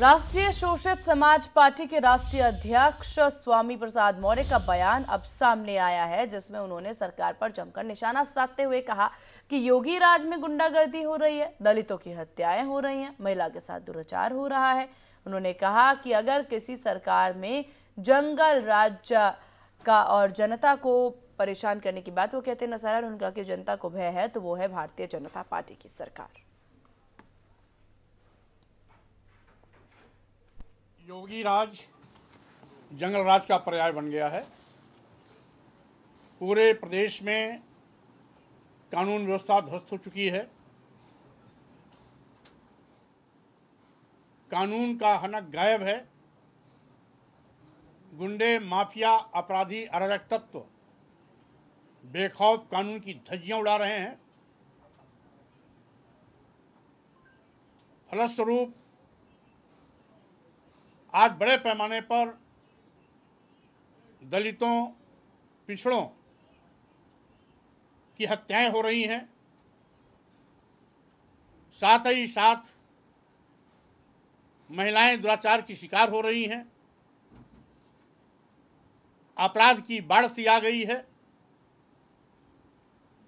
राष्ट्रीय शोषित समाज पार्टी के राष्ट्रीय अध्यक्ष स्वामी प्रसाद मौर्य का बयान अब सामने आया है जिसमें उन्होंने सरकार पर जमकर निशाना साधते हुए कहा कि योगी राज में गुंडागर्दी हो रही है दलितों की हत्याएं हो रही हैं महिला के साथ दुराचार हो रहा है उन्होंने कहा कि अगर किसी सरकार में जंगल राज का और जनता को परेशान करने की बात वो कहते नजर उनका कि जनता को भय है तो वो है भारतीय जनता पार्टी की सरकार योगी राज जंगल राज का पर्याय बन गया है पूरे प्रदेश में कानून व्यवस्था ध्वस्त हो चुकी है कानून का हनक गायब है गुंडे माफिया अपराधी अराजक तत्व बेखौफ कानून की धज्जियां उड़ा रहे हैं फलस्वरूप आज बड़े पैमाने पर दलितों पिछड़ों की हत्याएं हो रही हैं साथ ही साथ महिलाएं दुराचार की शिकार हो रही हैं अपराध की बाढ़ सी आ गई है